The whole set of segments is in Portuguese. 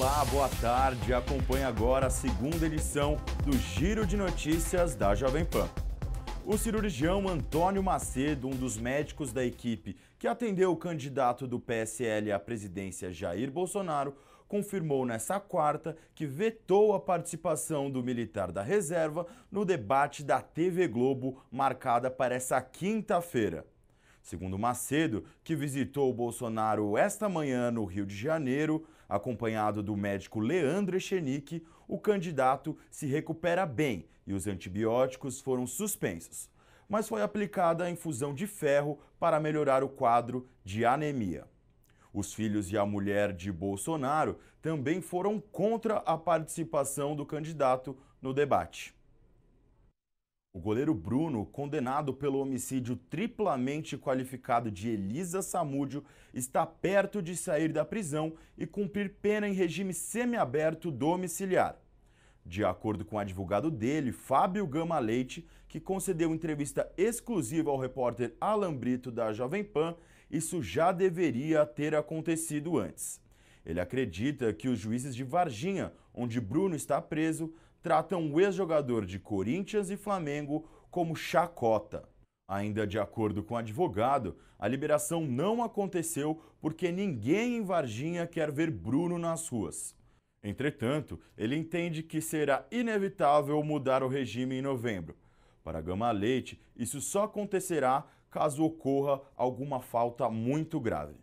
Olá, boa tarde. Acompanhe agora a segunda edição do Giro de Notícias da Jovem Pan. O cirurgião Antônio Macedo, um dos médicos da equipe que atendeu o candidato do PSL à presidência Jair Bolsonaro, confirmou nesta quarta que vetou a participação do militar da reserva no debate da TV Globo marcada para essa quinta-feira. Segundo Macedo, que visitou Bolsonaro esta manhã no Rio de Janeiro, acompanhado do médico Leandro Echenique, o candidato se recupera bem e os antibióticos foram suspensos. Mas foi aplicada a infusão de ferro para melhorar o quadro de anemia. Os filhos e a mulher de Bolsonaro também foram contra a participação do candidato no debate. O goleiro Bruno, condenado pelo homicídio triplamente qualificado de Elisa Samúdio, está perto de sair da prisão e cumprir pena em regime semiaberto domiciliar. De acordo com o advogado dele, Fábio Gama Leite, que concedeu entrevista exclusiva ao repórter Alan Brito da Jovem Pan, isso já deveria ter acontecido antes. Ele acredita que os juízes de Varginha, onde Bruno está preso, tratam o ex-jogador de Corinthians e Flamengo como chacota. Ainda de acordo com o advogado, a liberação não aconteceu porque ninguém em Varginha quer ver Bruno nas ruas. Entretanto, ele entende que será inevitável mudar o regime em novembro. Para Gama Leite, isso só acontecerá caso ocorra alguma falta muito grave.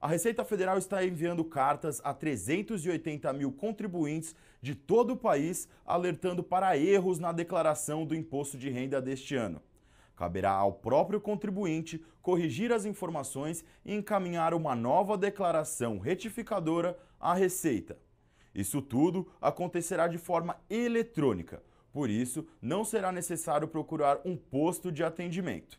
A Receita Federal está enviando cartas a 380 mil contribuintes de todo o país, alertando para erros na declaração do imposto de renda deste ano. Caberá ao próprio contribuinte corrigir as informações e encaminhar uma nova declaração retificadora à Receita. Isso tudo acontecerá de forma eletrônica, por isso não será necessário procurar um posto de atendimento.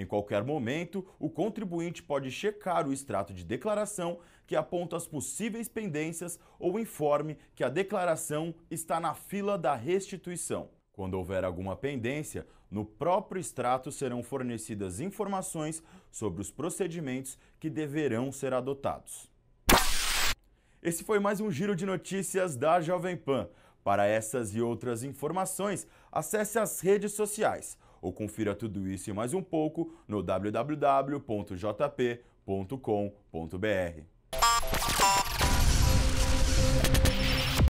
Em qualquer momento, o contribuinte pode checar o extrato de declaração que aponta as possíveis pendências ou informe que a declaração está na fila da restituição. Quando houver alguma pendência, no próprio extrato serão fornecidas informações sobre os procedimentos que deverão ser adotados. Esse foi mais um giro de notícias da Jovem Pan. Para essas e outras informações, acesse as redes sociais ou confira tudo isso e mais um pouco no www.jp.com.br.